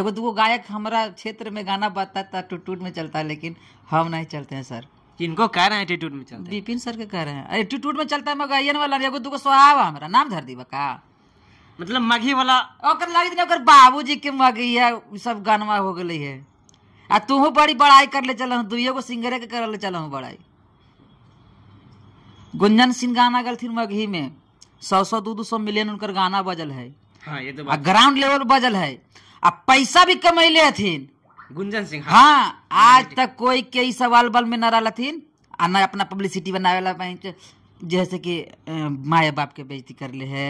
एगो दूगो गायक हमारा क्षेत्र में गाना टूट टूट तो में चलता है लेकिन हम नहीं चलते हैं सर किनको कह रहे हैं टूट में चलते बिपिन सर के कह रहे हैं अरे टूट में चलता है गायन वाला एगो दूगो स्वभाव हमारा नाम धर दी बका मतलब मघी वाला ओकर लगित नहीं बाबू जी के है सब गानवा हो गई है आ तुहू बड़ी बड़ाई कर ले चल दुइयो को सिंगरे के कर ले चल बड़ाई गुंजन सिंह गाना गलथिन मगही में सौ सौ दू दू सौ मिलियन उनका गाना बजल है हाँ, ये तो आ ग्राउंड लेवल बजल है आ पैसा भी कमैले हथिन गुंजन सिंह हाँ, हाँ आज हाँ। तक कोई कई सवाल बल में न रहन आ न अपना पब्लिसिटी बनावेला जैसे कि माए बाप के बेजती ले है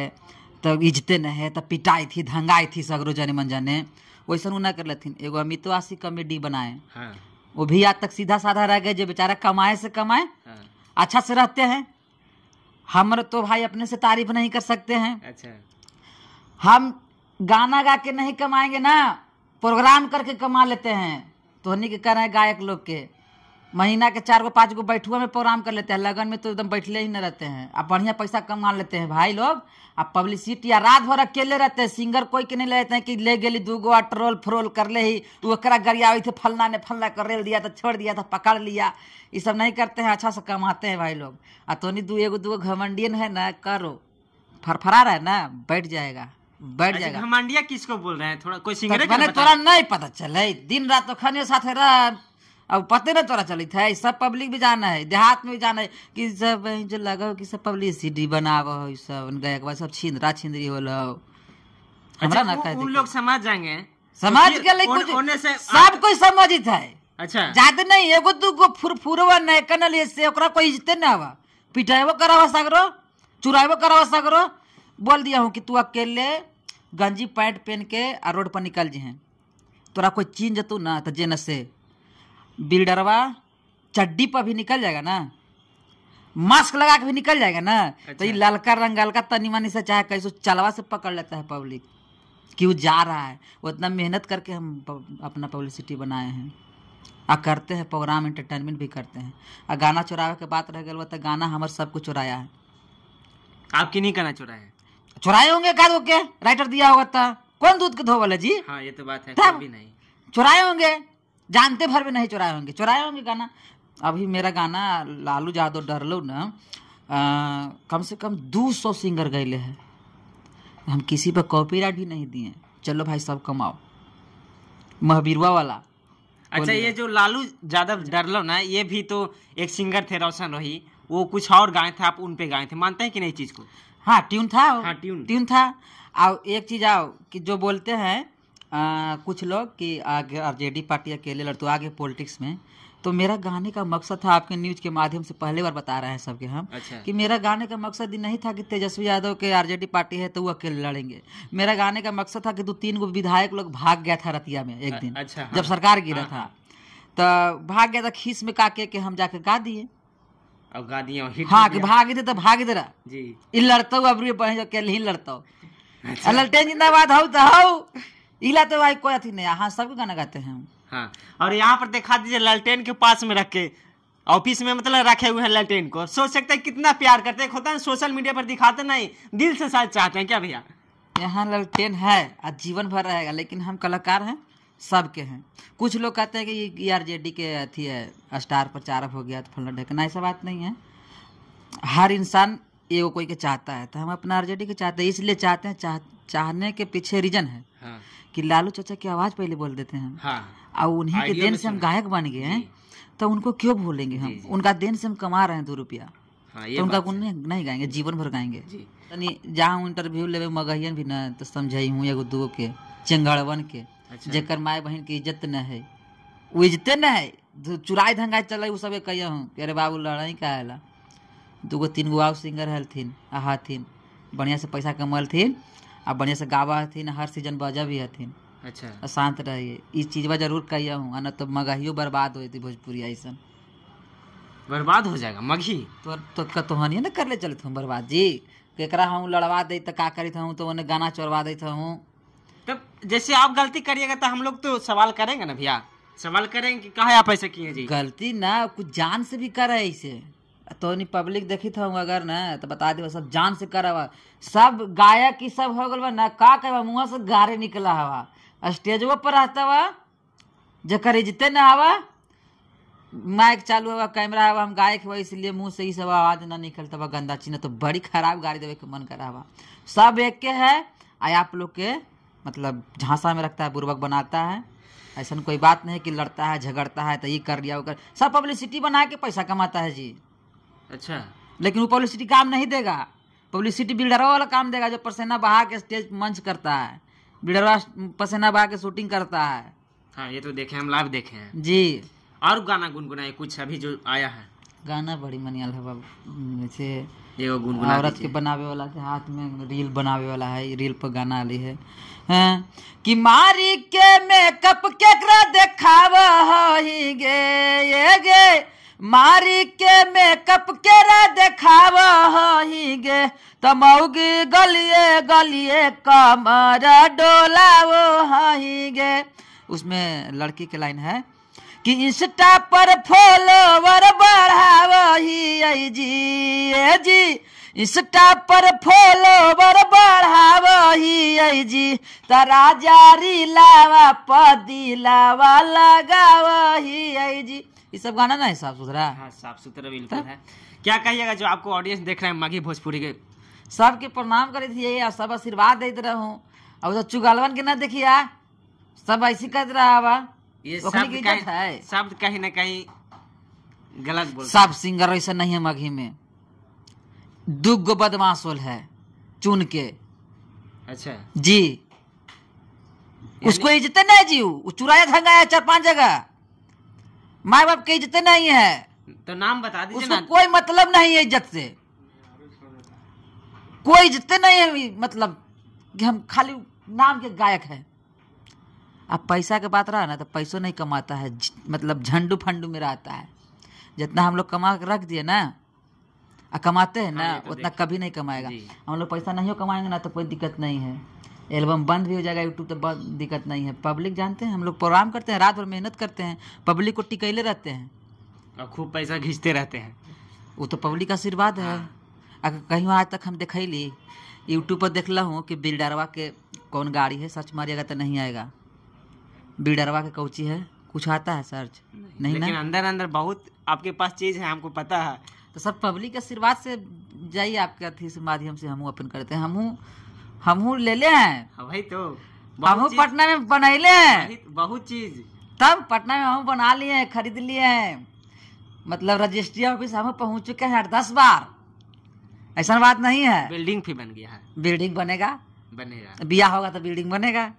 तो इजते न है तो पिटाई थी धंगाई थी सगरो जाने मन जाने वैसा ना कर लेन एगो अमितवासी कॉमेडी बनाए हाँ। वो भी आज तक सीधा साधा रह गए जो बेचारा कमाए से कमाए हाँ। अच्छा से रहते हैं हम तो भाई अपने से तारीफ नहीं कर सकते हैं अच्छा हम गाना गा के नहीं कमाएंगे ना प्रोग्राम करके कमा लेते हैं तो हनी के कह रहे हैं गायक लोग के महीना के चार गो पाँच गो बैठुआ में प्रोग्राम कर लेते हैं लगन में तो एकदम बैठले ही न रहते हैं आप बढ़िया पैसा कमा लेते हैं भाई लोग आप पब्लिसिटी या रात भर अकेले रहते हैं सिंगर कोई के नहीं लेते हैं कि ले गई दू गो ट्रोल फ्रोल कर ले ही ओकरा गरिया थे फलना ने फलना कर रेल दिया था छोड़ दिया था पकड़ लिया ये सब नहीं करते हैं अच्छा से कमाते हैं भाई लोग आ तो नहीं दू एगो दू घमंडियन है ना करो फरफरा रहा है ना बैठ जाएगा बैठ अच्छा, जाएगा घमंडिया किसको बोल रहे हैं थोड़ा कोई तो सिंगर है तोरा नहीं पता चले दिन रात तो खाने साथ रह अब पते ना तोरा चलित है सब पब्लिक भी जाना है देहात में भी जाना है कि सब जो लगा हो कि सब पब्लिक सीडी बनाव हो सब उनका एक बार सब छिंदरा छिंदरी हो लो अच्छा, ना उन लोग समझ जाएंगे समझ तो के लिए कुछ सब कोई समझित है अच्छा ज्यादा नहीं एगो दूगो फुर फुरवा नहीं कनल से ओकरा कोई इज्जते ना हवा पिटाएबो करावा सगरो चुराएबो करावा सगरो बोल दिया हूँ कि तू अकेले गंजी पैंट पहन के आ रोड पर निकल जी हैं तोरा कोई चीन जतू ना तो जे न से बिल्डरवा चड्डी पर भी निकल जाएगा ना मास्क लगा के भी निकल जाएगा ना अच्छा। तो ये अच्छा। ललका ललका तनी मनी से चाहे कैसे चलवा से पकड़ लेता है पब्लिक कि वो जा रहा है वो इतना मेहनत करके हम अपना पब्लिसिटी बनाए हैं आ करते हैं प्रोग्राम एंटरटेनमेंट भी करते हैं आ गाना चुरावे के बात रह गए तो गाना हमारे सबको चुराया है आप नहीं गाना चुराया है चुराए होंगे का दो के राइटर दिया होगा था कौन दूध के धो वाला जी हाँ ये तो बात है भी नहीं चुराए होंगे जानते भर में नहीं चुराए होंगे चुराए होंगे गाना अभी मेरा गाना लालू यादव डरलो ना आ, कम से कम दो सौ सिंगर गए हैं हम किसी पर कॉपीराइट भी नहीं दिए चलो भाई सब कमाओ महबीरवा वाला अच्छा ये जो लालू यादव डरलो ना ये भी तो एक सिंगर थे रोशन रोही वो कुछ और गाए थे आप उन पे गाए थे मानते हैं कि नहीं चीज को हाँ ट्यून था हाँ ट्यून ट्यून था और एक चीज आओ कि जो बोलते हैं आ, कुछ लोग कि आगे आर पार्टी अकेले लड़ते आगे पॉलिटिक्स में तो मेरा गाने का मकसद था आपके न्यूज के माध्यम से पहले बार बता रहे हैं सबके हम अच्छा। कि मेरा गाने का मकसद नहीं था कि तेजस्वी यादव के आरजेडी पार्टी है तो वो अकेले लड़ेंगे मेरा गाने का मकसद था कि दो तीन गो विधायक लोग भाग गया था रतिया में एक दिन अच्छा, हाँ, जब सरकार गिरा हाँ, था हाँ। तो भाग गया था खीस में काके के हम जाके गा दिए अब हिट हां कि भाग दे त भाग दे तो जी ई लड़तौ ही लड़तौ अच्छा जिंदाबाद तो इला तो भाई कोई अथी नहीं सब गाना गाते हैं हम हाँ, और यहाँ पर दिखा दीजिए ललटेन के पास में रख के ऑफिस में मतलब रखे हुए हैं ललटेन को सोच सकते हैं कितना प्यार करते हैं होता है सोशल मीडिया पर दिखाते नहीं दिल से शायद चाहते हैं क्या भैया यहाँ ललटेन है आज जीवन भर रहेगा लेकिन हम कलाकार हैं सबके हैं कुछ लोग कहते हैं कि आर जे डी के अथी है स्टार प्रचारक हो गया तो फलना ढकना ऐसा बात नहीं है हर इंसान एगो कोई के चाहता है तो हम अपना डी के चाहते हैं इसलिए चाहते हैं चाह, चाहने के पीछे रीजन है हाँ। कि लालू चाचा की आवाज़ पहले बोल देते हैं हाँ। और उन्हीं के देन से हम गायक बन गए हैं तो उनको क्यों भूलेंगे हम उनका देन से हम कमा रहे हैं दो रुपया हाँ, तो उनका गुण नहीं गाएंगे जीवन भर गाएंगे जी। जहाँ इंटरव्यू लेवे मगहन भी न तो समझ हूँ एगो दो के चिंगड़वन के अच्छा। जेकर माय बहन की इज्जत न है वो इज्जते न है जो चुराई धंगाई चल उ सब कहिया हूँ कि अरे बाबू लड़ाई का आला दूगो तीन गो आउ सिंगर हलथिन आ हथिन बढ़िया से पैसा कमलथिन आ बढ़िया से गावा हथिन हर सीजन बजा भी हथिन अच्छा शांत रहिए इस चीजवा जरूर कहिया हूँ ना तो मगहियो बर्बाद हो भोजपुरी ऐसा बर्बाद हो जाएगा मगही तो तो तोहनिए ना कर ले चलत हूँ बर्बाद जी केकरा हम लड़वा दे तो का करित हूँ तो उन्हें गाना चोरवा देता हूँ तब तो जैसे आप गलती करिएगा तो हम लोग तो सवाल करेंगे ना भैया सवाल करेंगे कि कहा आप ऐसे किए जी गलती ना कुछ जान से भी कर इसे तो नहीं पब्लिक देखी था अगर ना तो बता देवा सब जान से कर हुआ सब गायक की सब हो गए ना का कह मुँह से गारे निकला हवा स्टेजवा पर रहता हुआ जकर इजते ना हवा माइक चालू हवा कैमरा हवा हम गायक हुआ इसलिए मुंह से ही सब आवाज ना निकलता हुआ गंदा चीना तो बड़ी खराब गाड़ी देवे के मन करा हुआ सब एक के है आई आप लोग के मतलब झांसा में रखता है पूर्वक बनाता है ऐसा कोई बात नहीं कि लड़ता है झगड़ता है तो ये कर लिया वो कर सब पब्लिसिटी बना के पैसा कमाता है जी अच्छा लेकिन वो पब्लिसिटी काम नहीं देगा पब्लिसिटी बिल्डरों वाला काम देगा जो पसेना बहा के स्टेज मंच करता है बिल्डरवा पसेना बहा के शूटिंग करता है हाँ ये तो देखे हम लाइव देखे हैं जी और गाना गुनगुनाए कुछ अभी जो आया है गाना बड़ी मनियाल है बाबू जैसे एगो गुनगुना औरत के बनावे वाला के हाथ में रील बनावे वाला है रील पर गाना आ आली है कि मारी के मेकअप केकरा देखाव ही गे ये गे मारी के मेकअप केरा देखाव ही गे तमौगी गलिए गलिए कमर डोलावो ही गे उसमें लड़की के लाइन है कि इंस्टा पर फॉलोवर बढ़ा ही आई जी ए जी इंस्टा पर फॉलोवर आई जी तारा जारी लावा पदी लावा लगावा ही आई जी ये सब गाना ना है साफ सुथरा हाँ साफ सुथरा बिल्कुल है क्या कहिएगा जो आपको ऑडियंस देख रहे हैं मागी भोजपुरी के सबके प्रणाम करे थी और सब आशीर्वाद दे देते हूँ अब तो चुगलवन के ना देखिया सब ऐसी कर रहा ये शब्द कहीं ना कहीं गलत बोल सब सिंगर ऐसा नहीं है मगही में दुगो बदमाश होल है चुन के अच्छा जी उसको इज्जत नहीं जी चुराया धंगाया चार पांच जगह माए बाप की इज्जत नहीं है तो नाम बता दीजिए उसको कोई मतलब नहीं है इज्जत से कोई इज्जत नहीं है मतलब कि हम खाली नाम के गायक है अब पैसा के बात रहा ना तो पैसों नहीं कमाता है मतलब झंडू फंडू में रहता है जितना हम लोग कमा रख दिए ना आ कमाते हैं ना हाँ, तो उतना कभी नहीं कमाएगा हम लोग पैसा नहीं कमाएंगे ना तो कोई दिक्कत नहीं है एल्बम बंद भी हो जाएगा यूट्यूब तो दिक्कत नहीं है पब्लिक जानते हैं हम लोग प्रोग्राम करते हैं रात भर मेहनत करते हैं पब्लिक को टिकले रहते हैं और खूब पैसा खींचते रहते हैं वो तो पब्लिक का आशीर्वाद है हाँ। अगर कहीं आज तक हम ली यूट्यूब पर देख ला हूँ कि बिल्डरवा के कौन गाड़ी है सर्च मारिएगा तो नहीं आएगा बिल्डरवा के कौची है कुछ आता है सर्च नहीं, नहीं लेकिन ना? अंदर अंदर बहुत आपके पास चीज है हमको पता है तो सर पब्लिक आशीर्वाद से जाइए आपके अथी से माध्यम से हम अपन करते हैं हम हम ले ले हैं भाई हाँ, तो हम पटना में बना ले हैं बहुत चीज तब पटना में हम बना लिए हैं खरीद लिए हैं मतलब रजिस्ट्री ऑफिस हम पहुंच चुके हैं दस बार ऐसा बात नहीं है बिल्डिंग भी बन गया है बिल्डिंग बनेगा बनेगा बिया होगा तो बिल्डिंग बनेगा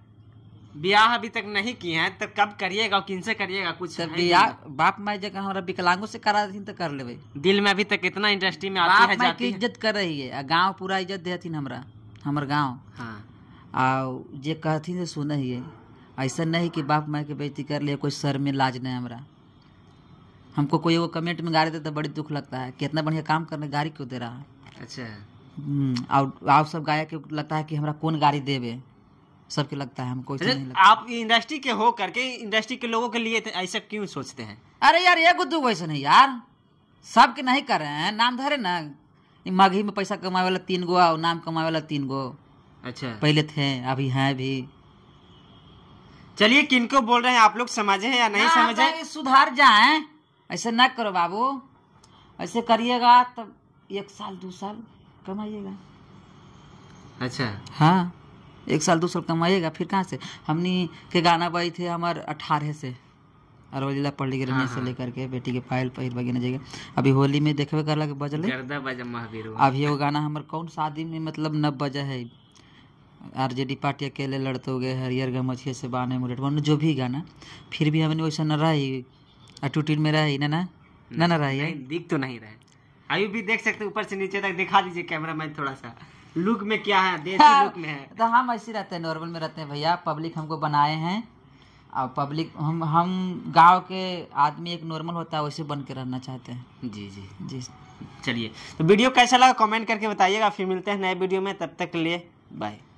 ब्याह अभी तक नहीं किए हैं तो कब करिएगा किन से करिएगा कुछ ब्याह बाप माई जगह हमारा विकलांगों से करा देती तो कर ले दिल में अभी तक इतना इंडस्ट्री में आती है जाती की इज्जत कर रही है गाँव पूरा इज्जत दे हमारा हमारे गाँव हाँ जे कहती है सुन ही ऐसा नहीं कि बाप माई के बेटी कर लिए कोई सर में लाज नहीं हमारा हमको कोई वो कमेंट में गाड़ी देता तो बड़ी दुख लगता है कि इतना बढ़िया काम करने गाड़ी क्यों दे रहा है अच्छा और हम्म, सब गायक लगता है कि हमारा कौन गाड़ी देवे सबके लगता है हमको नहीं लगता। आप इंडस्ट्री के हो करके इंडस्ट्री के लोगों के लिए ऐसा क्यों सोचते हैं अरे यार ये गुद्दू वैसे नहीं यार सबके नहीं कर रहे हैं नाम धरे ना मगही में पैसा कमाए वाला तीन गो और नाम कमाए वाला तीन गो अच्छा पहले थे अभी हैं भी चलिए किनको बोल रहे हैं आप लोग समझे हैं या नहीं समझे सुधार जाए ऐसे ना करो बाबू ऐसे करिएगा तब एक साल दो साल कमाइएगा अच्छा हाँ एक साल दो साल कमाइएगा फिर कहाँ से हमने के गाना बाई थे हमारे अठारह से अरवलीला पढ़ लिखे हाँ, से हाँ। लेकर के बेटी के पायल पहिर बगे जगह अभी होली में देखे कर लगे बजल अभी वो गाना हमारे कौन शादी में मतलब नब बजा है आर जे डी पार्टी अकेले लड़ते गए हरियर गमछिए से बाने मुरेट जो भी गाना फिर भी हमने वैसा न रही एटीट्यूड में रही ना ना ना ना रही दिख तो नहीं रहा अभी भी देख सकते ऊपर से नीचे तक दिखा दीजिए कैमरा मैन थोड़ा सा लुक में क्या है देसी हाँ, लुक में है तो हम ऐसे रहते हैं नॉर्मल में रहते हैं भैया पब्लिक हमको बनाए हैं और पब्लिक हम हम गांव के आदमी एक नॉर्मल होता है वैसे बन के रहना चाहते हैं जी जी जी चलिए तो वीडियो कैसा लगा कमेंट करके बताइएगा फिर मिलते हैं नए वीडियो में तब तक के लिए बाय